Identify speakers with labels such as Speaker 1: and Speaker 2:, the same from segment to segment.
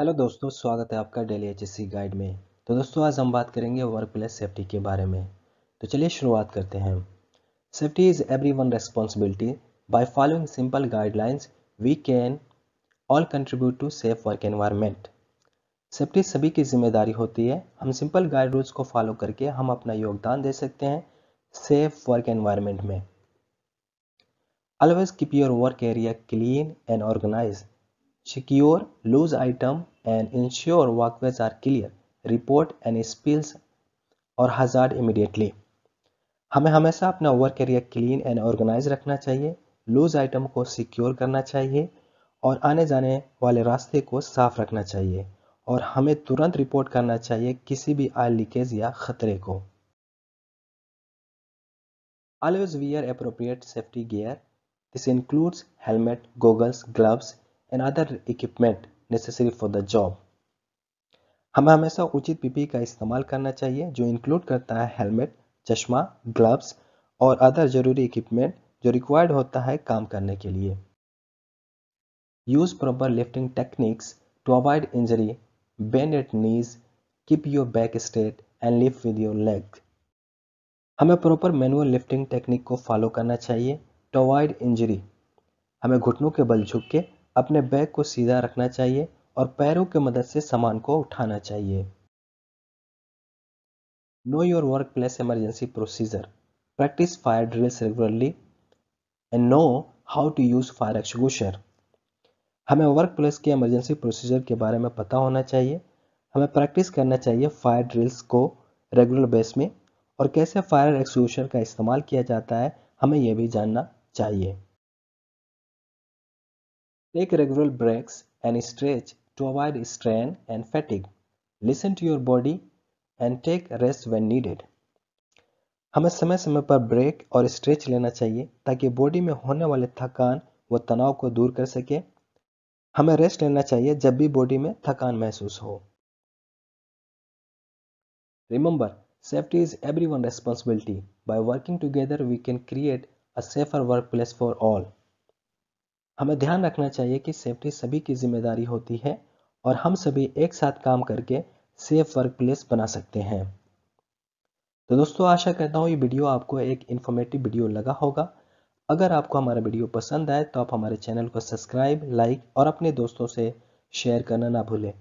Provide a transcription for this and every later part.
Speaker 1: Hello दोस्तों स्वागत है आपका डेली एच गाइड में तो दोस्तों आज हम बात करेंगे वर्क प्लेस सेफ्टी के बारे में तो चलिए शुरुआत करते हैं safety is every one responsibility by following simple guidelines we can all contribute to safe work environment safety सभी की जिम्मेदारी होती है हम सिंपल गाइड रूल्स को फॉलो करके हम अपना योगदान दे सकते हैं सेफ वर्क एनवायरमेंट में always keep your work area clean and organise Secure loose item and ensure walkways are clear. Report any spills और hazard immediately. हमें हमेशा अपना work area clean and organise रखना चाहिए लूज आइटम को secure करना चाहिए और आने जाने वाले रास्ते को साफ रखना चाहिए और हमें तुरंत रिपोर्ट करना चाहिए किसी भी आय लीकेज या खतरे को always wear appropriate safety gear this includes helmet goggles gloves and other equipment necessary for the job हमें हमेशा उचित पीपी का इस्तेमाल करना चाहिए जो इंक्लूड करता है हेलमेट चश्मा ग्लव्स और अदर जरूरी इक्विपमेंट जो रिक्वायर्ड होता है काम करने के लिए use proper lifting techniques to avoid injury bend at knees keep your back straight and lift with your leg हमें प्रॉपर मैनुअल लिफ्टिंग टेक्निक को फॉलो करना चाहिए टू अवॉइड इंजरी हमें घुटनों के बल झुक के अपने बैग को सीधा रखना चाहिए और पैरों की मदद से सामान को उठाना चाहिए know your workplace emergency procedure practice fire drills regularly and know how to use fire extinguisher हमें वर्क प्लेस के एमरजेंसी प्रोसीजर के बारे में पता होना चाहिए हमें प्रैक्टिस करना चाहिए फायर ड्रिल्स को रेगुलर बेस में और कैसे फायर एक्सगोशर का इस्तेमाल किया जाता है हमें यह भी जानना चाहिए Take regular breaks and stretch to avoid strain and fatigue. Listen to your body and take rest when needed हमें समय समय पर ब्रेक और स्ट्रेच लेना चाहिए ताकि बॉडी में होने वाले थकान व तनाव को दूर कर सके हमें रेस्ट लेना चाहिए जब भी बॉडी में थकान महसूस हो remember safety is every one responsibility by working together we can create a safer workplace for all हमें ध्यान रखना चाहिए कि सेफ्टी सभी की जिम्मेदारी होती है और हम सभी एक साथ काम करके सेफ वर्क प्लेस बना सकते हैं तो दोस्तों आशा करता हूँ ये वीडियो आपको एक इन्फॉर्मेटिव वीडियो लगा होगा अगर आपको हमारा वीडियो पसंद आए तो आप हमारे चैनल को सब्सक्राइब लाइक और अपने दोस्तों से शेयर करना ना भूलें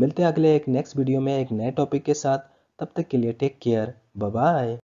Speaker 1: मिलते हैं अगले एक नेक्स्ट वीडियो में एक नए टॉपिक के साथ तब तक के लिए टेक केयर बाय